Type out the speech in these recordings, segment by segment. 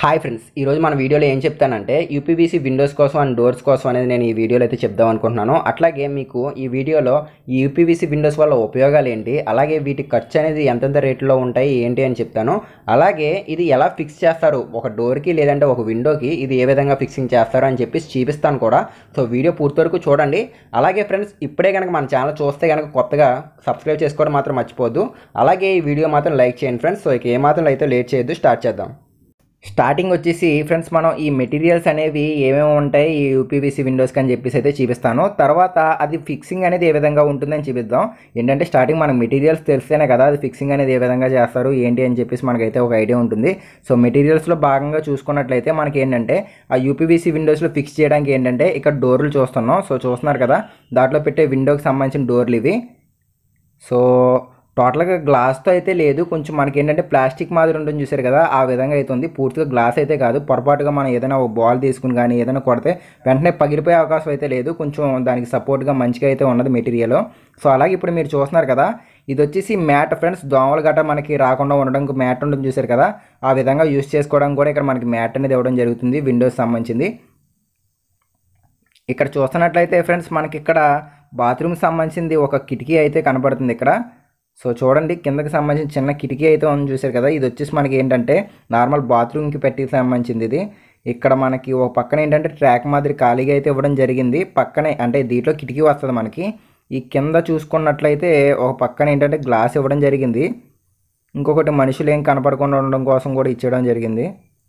hi friends ఈరోజు మన వీడియోలో ఏం చెప్తానంటే యూపీబీసీ విండోస్ కోసం అండ్ డోర్స్ కోసం అనేది నేను ఈ వీడియోలో అయితే చెప్దాం అనుకుంటున్నాను అట్లాగే మీకు ఈ వీడియోలో ఈ యూపీబీసీ విండోస్ వల్ల ఉపయోగాలు ఏంటి అలాగే వీటి ఖర్చు అనేది ఎంతెంత రేట్లో ఉంటాయి ఏంటి అని చెప్తాను అలాగే ఇది ఎలా ఫిక్స్ చేస్తారు ఒక డోర్కి లేదంటే ఒక విండోకి ఇది ఏ విధంగా ఫిక్సింగ్ చేస్తారు అని చెప్పి చూపిస్తాను కూడా సో వీడియో పూర్తి వరకు చూడండి అలాగే ఫ్రెండ్స్ ఇప్పుడే కనుక మన ఛానల్ చూస్తే కనుక కొత్తగా సబ్స్క్రైబ్ చేసుకోవడం మాత్రం మర్చిపోద్దు అలాగే ఈ వీడియో మాత్రం లైక్ చేయండి ఫ్రెండ్స్ సో ఇక ఏ మాత్రం అయితే లేట్ చేయొద్దు స్టార్ట్ చేద్దాం స్టార్టింగ్ వచ్చేసి ఫ్రెండ్స్ మనం ఈ మెటీరియల్స్ అనేవి ఏమేమి ఉంటాయి ఈ యూపీవీసీ విండోస్కి అని చెప్పేసి అయితే చూపిస్తాను తర్వాత అది ఫిక్సింగ్ అనేది ఏ విధంగా ఉంటుందని చూపిద్దాం ఏంటంటే స్టార్టింగ్ మనకు మెటీరియల్స్ తెలిస్తేనే కదా అది ఫిక్సింగ్ అనేది ఏ విధంగా చేస్తారు ఏంటి అని చెప్పేసి మనకైతే ఒక ఐడియా ఉంటుంది సో మెటీరియల్స్లో భాగంగా చూసుకున్నట్లయితే మనకి ఏంటంటే ఆ యూపీవీసీ విండోస్లో ఫిక్స్ చేయడానికి ఏంటంటే ఇక్కడ డోర్లు చూస్తున్నాం సో చూస్తున్నారు కదా దాంట్లో పెట్టే విండోకి సంబంధించిన డోర్లు ఇవి సో టోటల్గా గ్లాస్తో అయితే లేదు కొంచెం మనకి ఏంటంటే ప్లాస్టిక్ మాదిరి ఉంటుంది చూసారు కదా ఆ విధంగా అయితే ఉంది పూర్తిగా గ్లాస్ అయితే కాదు పొరపాటుగా మనం ఏదైనా ఒక బాల్ తీసుకుని కానీ ఏదైనా కొడితే వెంటనే పగిలిపోయే అవకాశం అయితే లేదు కొంచెం దానికి సపోర్ట్గా మంచిగా అయితే ఉన్నది మెటీరియల్ సో అలాగే ఇప్పుడు మీరు చూస్తున్నారు కదా ఇది వచ్చేసి మ్యాట్ ఫ్రెండ్స్ దోమలు గట్ట మనకి రాకుండా ఉండడానికి మ్యాట్ ఉంటుంది చూసారు కదా ఆ విధంగా యూస్ చేసుకోవడం కూడా ఇక్కడ మనకి మ్యాట్ అనేది ఇవ్వడం జరుగుతుంది విండోస్ సంబంధించింది ఇక్కడ చూస్తున్నట్లయితే ఫ్రెండ్స్ మనకి ఇక్కడ బాత్రూమ్కి సంబంధించింది ఒక కిటికీ అయితే కనబడుతుంది ఇక్కడ సో చూడండి కిందకి సంబంధించిన చిన్న కిటికీ అయితే ఉంది చూసారు కదా ఇది వచ్చేసి మనకి ఏంటంటే నార్మల్ బాత్రూమ్కి పెట్టికి సంబంధించింది ఇది ఇక్కడ మనకి ఒక పక్కన ఏంటంటే ట్రాక్ మాదిరి ఖాళీగా అయితే ఇవ్వడం జరిగింది పక్కనే అంటే దీంట్లో కిటికీ వస్తుంది మనకి ఈ కింద చూసుకున్నట్లయితే ఒక పక్కన ఏంటంటే గ్లాస్ ఇవ్వడం జరిగింది ఇంకొకటి మనుషులు ఏం కనపడకుండా ఉండడం కోసం కూడా ఇచ్చేయడం జరిగింది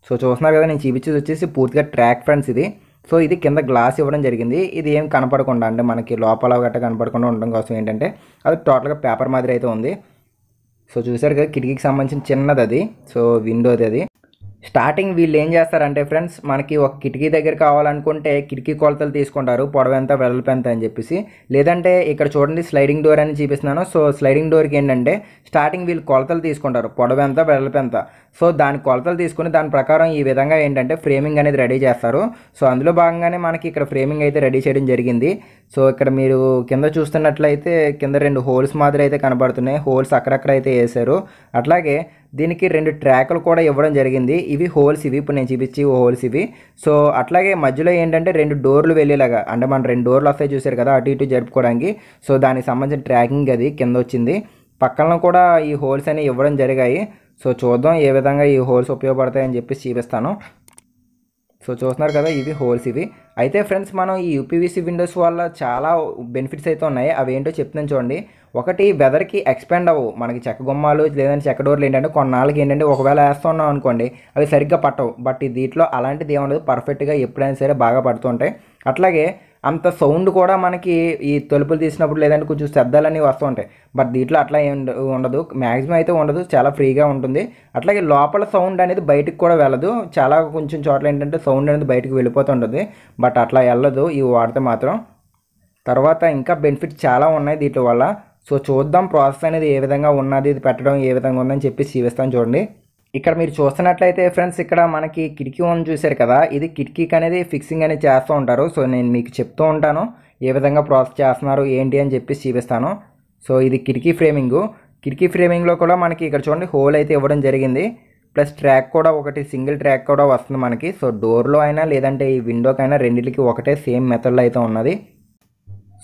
సో చూస్తున్నారు కదా నేను చూపించేది వచ్చేసి పూర్తిగా ట్రాక్ ఫ్రెండ్స్ ఇది సో ఇది కింద గ్లాస్ ఇవ్వడం జరిగింది ఇది ఏం కనపడకుండా అంటే మనకి లోపల గట్ట కనపడకుండా ఉండడం కోసం ఏంటంటే అది టోటల్గా పేపర్ మాదిరి అయితే ఉంది సో చూసారు కదా కిటికీకి సంబంధించిన చిన్నది అది సో విండోది అది స్టార్టింగ్ వీళ్ళు ఏం చేస్తారంటే ఫ్రెండ్స్ మనకి ఒక కిటికీ దగ్గర కావాలనుకుంటే కిటికీ కొలతలు తీసుకుంటారు పొడవెంత వెడల్పెంత అని చెప్పేసి లేదంటే ఇక్కడ చూడండి స్లైడింగ్ డోర్ అని చూపిస్తున్నాను సో స్లైడింగ్ డోర్కి ఏంటంటే స్టార్టింగ్ వీళ్ళు కొలతలు తీసుకుంటారు పొడవెంత వెడల్పెంత సో దాని కొలతలు తీసుకుని దాని ప్రకారం ఈ విధంగా ఏంటంటే ఫ్రేమింగ్ అనేది రెడీ చేస్తారు సో అందులో భాగంగానే మనకి ఇక్కడ ఫ్రేమింగ్ అయితే రెడీ చేయడం జరిగింది సో ఇక్కడ మీరు కింద చూస్తున్నట్లయితే కింద రెండు హోల్స్ మాదిరి అయితే కనబడుతున్నాయి హోల్స్ అక్కడక్కడ అయితే వేశారు అట్లాగే దీనికి రెండు ట్రాకులు కూడా ఇవ్వడం జరిగింది ఇవి హోల్స్ ఇవి ఇప్పుడు నేను చూపించి హోల్స్ ఇవి సో అట్లాగే మధ్యలో ఏంటంటే రెండు డోర్లు వెళ్ళేలాగా అంటే మనం రెండు డోర్లు వస్తాయి చూసారు కదా అటు ఇటు జరుపుకోవడానికి సో దానికి సంబంధించిన ట్రాకింగ్ అది కింద వచ్చింది పక్కన కూడా ఈ హోల్స్ అనేవి ఇవ్వడం జరిగాయి సో చూద్దాం ఏ విధంగా ఈ హోల్స్ ఉపయోగపడతాయని చెప్పి చూపిస్తాను సో చూస్తున్నారు కదా ఇవి హోల్స్ ఇవి అయితే ఫ్రెండ్స్ మనం ఈ యూపీవీసీ విండోస్ వల్ల చాలా బెనిఫిట్స్ అయితే ఉన్నాయి అవి ఏంటో చెప్తున్నాను చూడండి ఒకటి వెదర్కి ఎక్స్పెండ్ అవ్వవు మనకి చెక్క గుమ్మాలు లేదంటే చెక్క డోర్లు ఏంటంటే కొన్నాళ్ళకి ఏంటంటే ఒకవేళ వేస్తున్నాం అనుకోండి అవి సరిగ్గా పట్టవు బట్ దీంట్లో అలాంటిది ఏమి ఉండదు పర్ఫెక్ట్గా ఎప్పుడైనా సరే బాగా పడుతుంటాయి అట్లాగే అంత సౌండ్ కూడా మనకి ఈ తలుపులు తీసినప్పుడు లేదంటే కొంచెం శ్రద్ధలు అనేవి వస్తూ ఉంటాయి బట్ దీంట్లో అట్లా ఏం ఉండదు మ్యాక్సిమం అయితే ఉండదు చాలా ఫ్రీగా ఉంటుంది అట్లాగే లోపల సౌండ్ అనేది బయటకు కూడా వెళ్ళదు చాలా కొంచెం చోట్ల ఏంటంటే సౌండ్ అనేది బయటకు వెళ్ళిపోతుంటుంది బట్ అట్లా వెళ్ళదు ఇవి వాడితే మాత్రం తర్వాత ఇంకా బెనిఫిట్స్ చాలా ఉన్నాయి దీంట్లో వల్ల సో చూద్దాం ప్రాసెస్ అనేది ఏ విధంగా ఉన్నది ఇది పెట్టడం ఏ విధంగా ఉందని చెప్పి చూపిస్తాను చూడండి ఇక్కడ మీరు చూస్తున్నట్లయితే ఫ్రెండ్స్ ఇక్కడ మనకి కిటికీ ఉంది చూశారు కదా ఇది కిటికీకి అనేది ఫిక్సింగ్ అనేది చేస్తూ ఉంటారు సో నేను మీకు చెప్తూ ఉంటాను ఏ విధంగా ప్రాసెస్ చేస్తున్నారు ఏంటి అని చెప్పి చూపిస్తాను సో ఇది కిటికీ ఫ్రేమింగ్ కిటికీ ఫ్రేమింగ్లో కూడా మనకి ఇక్కడ చూడండి హోల్ అయితే ఇవ్వడం జరిగింది ప్లస్ ట్రాక్ కూడా ఒకటి సింగిల్ ట్రాక్ కూడా వస్తుంది మనకి సో డోర్లో అయినా లేదంటే ఈ విండోకైనా రెండింటికి ఒకటే సేమ్ మెథడ్లో అయితే ఉన్నది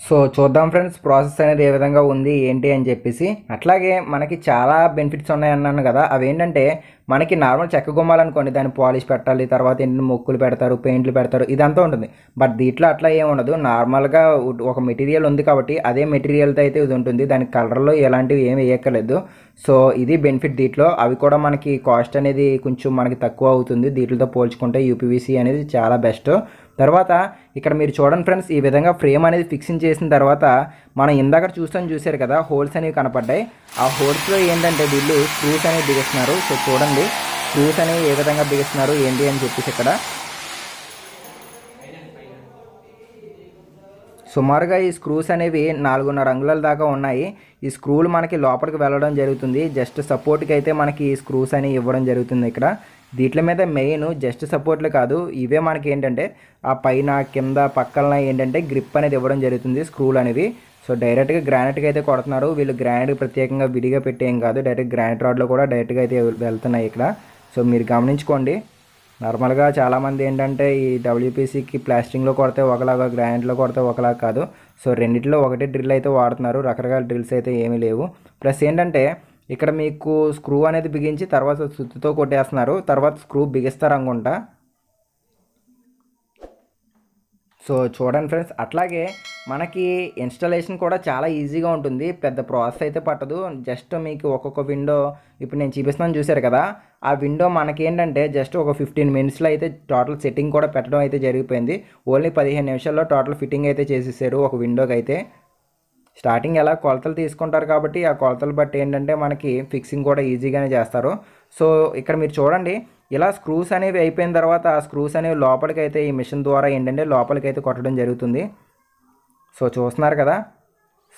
సో చూద్దాం ఫ్రెండ్స్ ప్రాసెస్ అనేది ఏ విధంగా ఉంది ఏంటి అని చెప్పేసి అట్లాగే మనకి చాలా బెనిఫిట్స్ ఉన్నాయన్నాను కదా అవేంటంటే మనకి నార్మల్ చెక్క గుమ్మాలనుకోండి దాన్ని పాలిష్ పెట్టాలి తర్వాత ఎన్ని మొక్కులు పెడతారు పెయింట్లు పెడతారు ఇదంతా ఉంటుంది బట్ దీంట్లో అట్లా ఏమి ఉండదు నార్మల్గా ఒక మెటీరియల్ ఉంది కాబట్టి అదే మెటీరియల్తో అయితే ఇది ఉంటుంది దాని కలర్లో ఎలాంటివి ఏమి వేయక్కర్లేదు సో ఇది బెనిఫిట్ దీంట్లో అవి కూడా మనకి కాస్ట్ అనేది కొంచెం మనకి తక్కువ అవుతుంది దీంట్లో పోల్చుకుంటే యూపీవీసీ అనేది చాలా బెస్ట్ తర్వాత ఇక్కడ మీరు చూడండి ఫ్రెండ్స్ ఈ విధంగా ఫ్రేమ్ అనేది ఫిక్సింగ్ చేసిన తర్వాత మనం ఇందాక చూస్తాం చూశారు కదా హోల్స్ అనేవి కనపడ్డాయి ఆ హోల్స్లో ఏంటంటే వీళ్ళు స్క్రూస్ అనేవి బిగిస్తున్నారు సో చూడండి స్క్రూస్ అనేవి ఏ విధంగా బిగిస్తున్నారు ఏంటి అని చెప్పేసి ఇక్కడ సుమారుగా ఈ స్క్రూస్ అనేవి నాలుగున్నర రంగుల దాకా ఉన్నాయి ఈ స్క్రూలు మనకి లోపలికి వెళ్ళడం జరుగుతుంది జస్ట్ సపోర్ట్కి అయితే మనకి ఈ స్క్రూస్ అనేవి ఇవ్వడం జరుగుతుంది ఇక్కడ దీంట్లో మీద మెయిన్ జస్ట్ సపోర్ట్లు కాదు ఇవే మనకి ఏంటంటే ఆ పైన కింద పక్కన ఏంటంటే గ్రిప్ అనేది ఇవ్వడం జరుగుతుంది స్క్రూలు అనేవి సో డైరెక్ట్గా గ్రానైట్గా అయితే కొడుతున్నారు వీళ్ళు గ్రానైట్ ప్రత్యేకంగా విడిగా పెట్టేం కాదు డైరెక్ట్ గ్రానైట్ రాడ్లో కూడా డైరెక్ట్గా అయితే వెళ్తున్నాయి ఇక్కడ సో మీరు గమనించుకోండి నార్మల్గా చాలామంది ఏంటంటే ఈ డబ్ల్యూపీసీకి ప్లాస్టింగ్లో కొడితే ఒకలాగా గ్రానైట్లో కొడితే ఒకలాగా కాదు సో రెండిట్లో ఒకటే డ్రిల్ అయితే వాడుతున్నారు రకరకాల డ్రిల్స్ అయితే ఏమీ లేవు ప్లస్ ఏంటంటే ఇక్కడ మీకు స్క్రూ అనేది బిగించి తర్వాత సుత్తితో కొట్టేస్తున్నారు తర్వాత స్క్రూ బిగిస్తారు అనుకుంటా సో చూడండి ఫ్రెండ్స్ అట్లాగే మనకి ఇన్స్టాలేషన్ కూడా చాలా ఈజీగా ఉంటుంది పెద్ద ప్రాసెస్ అయితే పట్టదు జస్ట్ మీకు ఒక్కొక్క విండో ఇప్పుడు నేను చూపిస్తున్నాను చూశారు కదా ఆ విండో మనకేంటంటే జస్ట్ ఒక ఫిఫ్టీన్ మినిట్స్లో అయితే టోటల్ సెట్టింగ్ కూడా పెట్టడం అయితే జరిగిపోయింది ఓన్లీ పదిహేను నిమిషాల్లో టోటల్ ఫిట్టింగ్ అయితే చేసేసారు ఒక విండోకి అయితే స్టార్టింగ్ ఎలా కొలతలు తీసుకుంటారు కాబట్టి ఆ కొలతలు బట్టి ఏంటంటే మనకి ఫిక్సింగ్ కూడా ఈజీగానే చేస్తారు సో ఇక్కడ మీరు చూడండి ఇలా స్క్రూస్ అనేవి అయిపోయిన తర్వాత ఆ స్క్రూస్ అనేవి లోపలికి అయితే ఈ మిషన్ ద్వారా ఏంటంటే లోపలికైతే కొట్టడం జరుగుతుంది సో చూస్తున్నారు కదా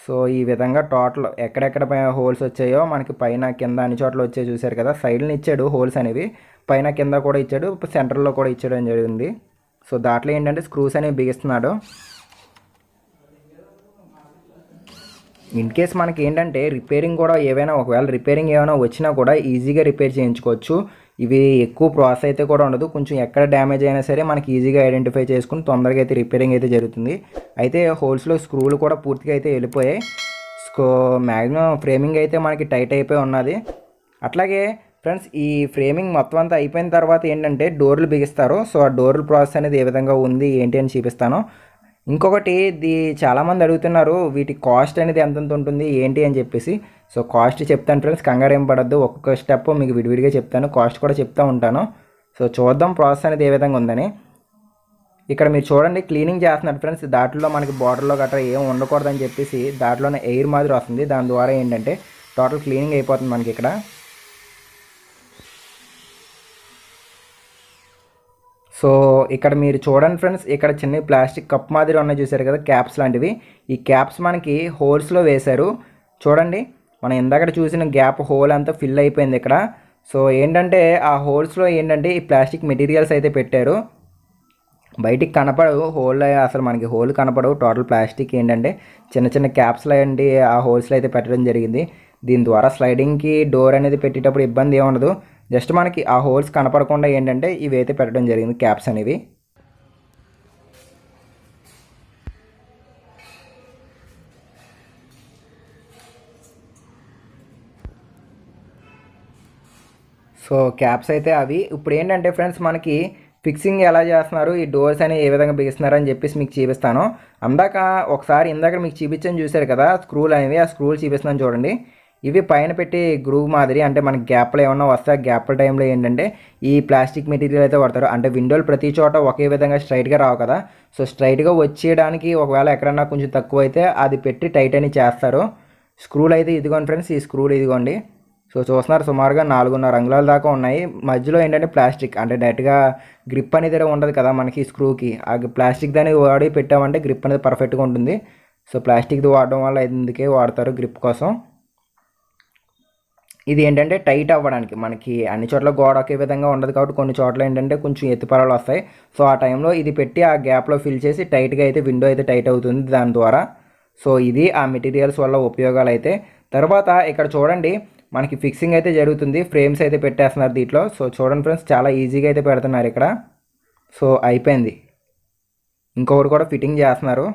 సో ఈ విధంగా టోటల్ ఎక్కడెక్కడ హోల్స్ వచ్చాయో మనకి పైన కింద అన్ని చోట్ల వచ్చే చూశారు కదా సైడ్ని ఇచ్చాడు హోల్స్ అనేవి పైన కింద కూడా ఇచ్చాడు సెంటర్లో కూడా ఇచ్చాడు అని జరిగింది సో దాంట్లో ఏంటంటే స్క్రూస్ అనేవి బిగిస్తున్నాడు ఇన్ కేస్ మనకి ఏంటంటే రిపేరింగ్ కూడా ఏవైనా ఒకవేళ రిపేరింగ్ ఏమైనా వచ్చినా కూడా ఈజీగా రిపేర్ చేయించుకోవచ్చు ఇవి ఎక్కువ ప్రాసెస్ అయితే కూడా ఉండదు కొంచెం ఎక్కడ డ్యామేజ్ అయినా సరే మనకి ఈజీగా ఐడెంటిఫై చేసుకుని తొందరగా అయితే రిపేరింగ్ అయితే జరుగుతుంది అయితే హోల్స్లో స్క్రూలు కూడా పూర్తిగా అయితే వెళ్ళిపోయాయి స్కో మ్యాక్సిమం ఫ్రేమింగ్ అయితే మనకి టైట్ అయిపోయి ఉన్నది అట్లాగే ఫ్రెండ్స్ ఈ ఫ్రేమింగ్ మొత్తం అంతా అయిపోయిన తర్వాత ఏంటంటే డోర్లు బిగిస్తారు సో ఆ డోర్ల ప్రాసెస్ అనేది ఏ విధంగా ఉంది ఏంటి అని చూపిస్తాను ఇంకొకటి ఇది చాలామంది అడుగుతున్నారు వీటి కాస్ట్ అనేది ఎంతంత ఉంటుంది ఏంటి అని చెప్పేసి సో కాస్ట్ చెప్తాను ఫ్రెండ్స్ కంగారు ఏం పడద్దు ఒక్కొక్క స్టెప్ మీకు విడివిడిగా చెప్తాను కాస్ట్ కూడా చెప్తూ ఉంటాను సో చూద్దాం ప్రాసెస్ అనేది ఏ విధంగా ఉందని ఇక్కడ మీరు చూడండి క్లీనింగ్ చేస్తున్నారు ఫ్రెండ్స్ దాంట్లో మనకి బాటిల్లో గట్రా ఏం ఉండకూడదని చెప్పేసి దాంట్లోనే ఎయిర్ మాదిరి వస్తుంది దాని ద్వారా ఏంటంటే టోటల్ క్లీనింగ్ అయిపోతుంది మనకి ఇక్కడ సో ఇక్కడ మీరు చూడండి ఫ్రెండ్స్ ఇక్కడ చిన్న ప్లాస్టిక్ కప్ మాదిరి ఉన్నాయి చూసారు కదా క్యాప్స్ లాంటివి ఈ క్యాప్స్ మనకి హోల్స్లో వేశారు చూడండి మనం ఇందాక చూసిన గ్యాప్ హోల్ అంతా ఫిల్ అయిపోయింది ఇక్కడ సో ఏంటంటే ఆ హోల్స్లో ఏంటంటే ఈ ప్లాస్టిక్ మెటీరియల్స్ అయితే పెట్టారు బయటికి కనపడవు హోల్ అసలు మనకి హోల్ కనపడవు టోటల్ ప్లాస్టిక్ ఏంటంటే చిన్న చిన్న క్యాప్స్ లాంటి ఆ హోల్స్లో అయితే పెట్టడం జరిగింది దీని ద్వారా స్లైడింగ్కి డోర్ అనేది పెట్టేటప్పుడు ఇబ్బంది ఉండదు జస్ట్ మనకి ఆ హోల్స్ కనపడకుండా ఏంటంటే ఇవైతే పెట్టడం జరిగింది క్యాప్స్ అనేవి సో క్యాప్స్ అయితే అవి ఇప్పుడు ఏంటంటే ఫ్రెండ్స్ మనకి ఫిక్సింగ్ ఎలా చేస్తున్నారు ఈ డోర్స్ అని ఏ విధంగా బిగిస్తున్నారు అని చెప్పేసి మీకు చూపిస్తాను అందాక ఒకసారి ఇందాక మీకు చూపించని చూశారు కదా స్క్రూలు అనేవి ఆ స్క్రూలు చూపిస్తున్నాను చూడండి ఇవి పైన పెట్టి గ్రూవ్ మాదిరి అంటే మనకి గ్యాప్లు ఏమన్నా వస్తే గ్యాప్ల టైంలో ఏంటంటే ఈ ప్లాస్టిక్ మెటీరియల్ అయితే వాడతారు అంటే విండోలు ప్రతి చోట ఒకే విధంగా స్ట్రైట్గా రావు కదా సో స్ట్రైట్గా వచ్చేయడానికి ఒకవేళ ఎక్కడన్నా కొంచెం తక్కువ అయితే అది పెట్టి టైట్ అని చేస్తారు స్క్రూలు అయితే ఇదిగోండి ఫ్రెండ్స్ ఈ స్క్రూలు ఇదిగోండి సో చూస్తున్నారు సుమారుగా నాలుగున్నర అంగుళాల దాకా ఉన్నాయి మధ్యలో ఏంటంటే ప్లాస్టిక్ అంటే డైరెక్ట్గా గ్రిప్ అనేది ఉండదు కదా మనకి స్క్రూకి ఆ ప్లాస్టిక్ దాన్ని వాడి పెట్టామంటే గ్రిప్ అనేది పర్ఫెక్ట్గా ఉంటుంది సో ప్లాస్టిక్ది వాడడం వల్ల ఇందుకే వాడతారు గ్రిప్ కోసం ఇది ఏంటంటే టైట్ అవ్వడానికి మనకి అన్ని చోట్ల గోడ ఒకే విధంగా ఉండదు కాబట్టి కొన్ని చోట్ల ఏంటంటే కొంచెం ఎత్తుపరాలు వస్తాయి సో ఆ టైంలో ఇది పెట్టి ఆ గ్యాప్లో ఫిల్ చేసి టైట్గా అయితే విండో అయితే టైట్ అవుతుంది దాని ద్వారా సో ఇది ఆ మెటీరియల్స్ వల్ల ఉపయోగాలు అయితే తర్వాత ఇక్కడ చూడండి మనకి ఫిక్సింగ్ అయితే జరుగుతుంది ఫ్రేమ్స్ అయితే పెట్టేస్తున్నారు దీంట్లో సో చూడండి ఫ్రెండ్స్ చాలా ఈజీగా అయితే పెడుతున్నారు ఇక్కడ సో అయిపోయింది ఇంకొకటి కూడా ఫిట్టింగ్ చేస్తున్నారు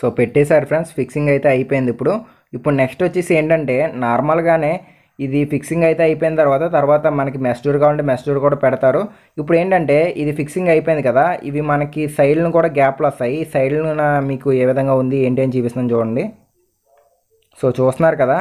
సో పెట్టేశారు ఫ్రెండ్స్ ఫిక్సింగ్ అయితే అయిపోయింది ఇప్పుడు ఇప్పుడు నెక్స్ట్ వచ్చేసి ఏంటంటే నార్మల్గానే ఇది ఫిక్సింగ్ అయితే అయిపోయిన తర్వాత తర్వాత మనకి మెస్టూర్ కావాలంటే మెస్టూర్ కూడా పెడతారు ఇప్పుడు ఏంటంటే ఇది ఫిక్సింగ్ అయిపోయింది కదా ఇవి మనకి సైడ్లను కూడా గ్యాప్లు వస్తాయి సైడ్లను మీకు ఏ విధంగా ఉంది ఏంటి అని చూపిస్తున్నాను చూడండి సో చూస్తున్నారు కదా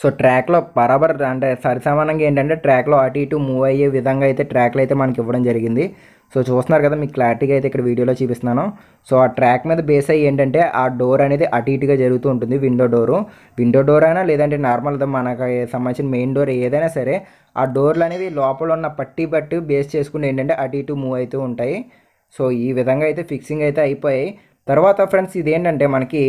సో ట్రాక్లో బరాబర్ అంటే సరిసమానంగా ఏంటంటే ట్రాక్లో అటు ఇటు మూవ్ అయ్యే విధంగా అయితే ట్రాక్లు అయితే మనకి ఇవ్వడం జరిగింది సో చూస్తున్నారు కదా మీకు క్లారిటీగా అయితే ఇక్కడ వీడియోలో చూపిస్తున్నాను సో ఆ ట్రాక్ మీద బేస్ అయ్యి ఏంటంటే ఆ డోర్ అనేది అటు ఇటుగా జరుగుతూ ఉంటుంది విండో డోరు విండో డోర్ అయినా లేదంటే నార్మల్గా మనకు సంబంధించిన మెయిన్ డోర్ ఏదైనా సరే ఆ డోర్లు అనేవి లోపల ఉన్న పట్టి పట్టి బేస్ చేసుకుని ఏంటంటే అటు ఇటు మూవ్ అవుతూ ఉంటాయి సో ఈ విధంగా అయితే ఫిక్సింగ్ అయితే అయిపోయాయి తర్వాత ఫ్రెండ్స్ ఇదేంటంటే మనకి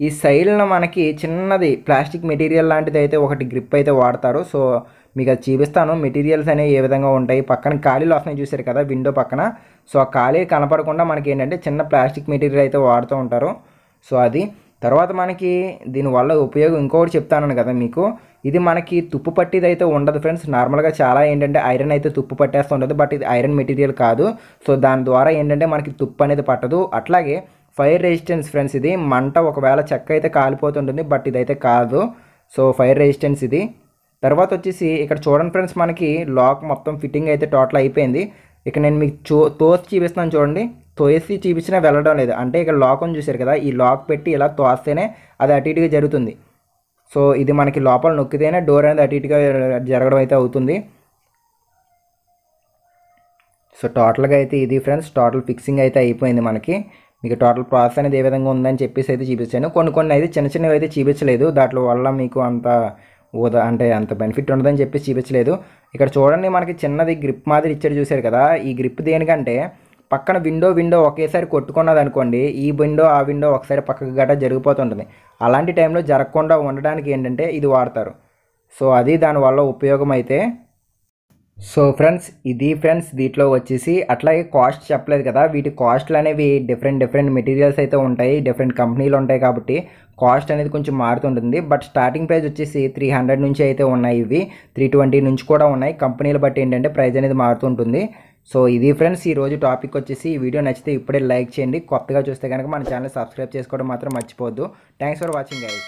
ఈ సైల్ను మనకి చిన్నది ప్లాస్టిక్ మెటీరియల్ లాంటిది అయితే ఒకటి గ్రిప్ అయితే వాడతారు సో మీకు అది చూపిస్తాను మెటీరియల్స్ అనేవి ఏ విధంగా ఉంటాయి పక్కన ఖాళీలు వస్తాయి చూసారు కదా విండో పక్కన సో ఆ ఖాళీ కనపడకుండా మనకి ఏంటంటే చిన్న ప్లాస్టిక్ మెటీరియల్ అయితే వాడుతూ ఉంటారు సో అది తర్వాత మనకి దీనివల్ల ఉపయోగం ఇంకొకటి చెప్తాను కదా మీకు ఇది మనకి తుప్పు పట్టిది అయితే ఉండదు ఫ్రెండ్స్ నార్మల్గా చాలా ఏంటంటే ఐరన్ అయితే తుప్పు పట్టేస్తూ ఉంటుంది బట్ ఇది ఐరన్ మెటీరియల్ కాదు సో దాని ద్వారా ఏంటంటే మనకి తుప్పు అనేది పట్టదు అట్లాగే ఫైర్ రెసిస్టెన్స్ ఫ్రెండ్స్ ఇది మంట ఒకవేళ చెక్క అయితే కాలిపోతుంటుంది బట్ ఇదైతే కాదు సో ఫైర్ రెసిస్టెన్స్ ఇది తర్వాత వచ్చేసి ఇక్కడ చూడండి ఫ్రెండ్స్ మనకి లాక్ మొత్తం ఫిట్టింగ్ అయితే టోటల్ అయిపోయింది ఇక నేను మీకు చూ తోసి చూపిస్తాను చూడండి తోసి చూపించినా వెళ్ళడం లేదు అంటే ఇక్కడ లాక్ అని చూశారు కదా ఈ లాక్ పెట్టి ఇలా తోస్తేనే అది అటు ఇటుగా జరుగుతుంది సో ఇది మనకి లోపల నొక్కితేనే డోర్ అనేది అటు ఇటుగా జరగడం అయితే అవుతుంది సో టోటల్గా అయితే ఇది ఫ్రెండ్స్ టోటల్ ఫిక్సింగ్ అయితే అయిపోయింది మనకి మీకు టోటల్ ప్రాసెస్ అనేది ఏ విధంగా ఉందని చెప్పేసి అయితే చూపించాను కొన్ని కొన్ని అయితే చిన్న చిన్నవి అయితే చూపించలేదు దాంట్లో వల్ల మీకు అంత ఊదా అంటే అంత బెనిఫిట్ ఉండదని చెప్పేసి చూపించలేదు ఇక్కడ చూడండి మనకి చిన్నది గ్రిప్ మాదిరి ఇచ్చాడు చూశారు కదా ఈ గ్రిప్ దేనికంటే పక్కన విండో విండో ఒకేసారి కొట్టుకున్నది అనుకోండి ఈ విండో ఆ విండో ఒకసారి పక్కకు గట్ట జరిగిపోతుంటుంది అలాంటి టైంలో జరగకుండా ఉండడానికి ఏంటంటే ఇది వాడతారు సో అది దానివల్ల ఉపయోగం అయితే సో ఫ్రెండ్స్ ఇది ఫ్రెండ్స్ దీంట్లో వచ్చేసి అట్లాగే కాస్ట్ చెప్పలేదు కదా వీటి కాస్ట్లు అనేవి డిఫరెంట్ డిఫరెంట్ మెటీరియల్స్ అయితే ఉంటాయి డిఫరెంట్ కంపెనీలు ఉంటాయి కాబట్టి కాస్ట్ అనేది కొంచెం మారుతుంటుంది బట్ స్టార్టింగ్ ప్రైస్ వచ్చేసి త్రీ హండ్రెడ్ నుంచి అయితే ఉన్నాయి ఇవి త్రీ ట్వంటీ నుంచి కూడా ఉన్నాయి కంపెనీలు బట్టి ఏంటంటే ప్రైస్ అనేది మారుతుంటుంది సో ఇది ఫ్రెండ్స్ ఈ రోజు టాపిక్ వచ్చేసి ఈ వీడియో నచ్చితే ఇప్పుడే లైక్ చేయండి కొత్తగా చూస్తే కనుక మన ఛానల్ సబ్స్క్రైబ్ చేసుకోవడం మాత్రం మర్చిపోద్దు థ్యాంక్స్ ఫర్ వాచింగ్ గైస్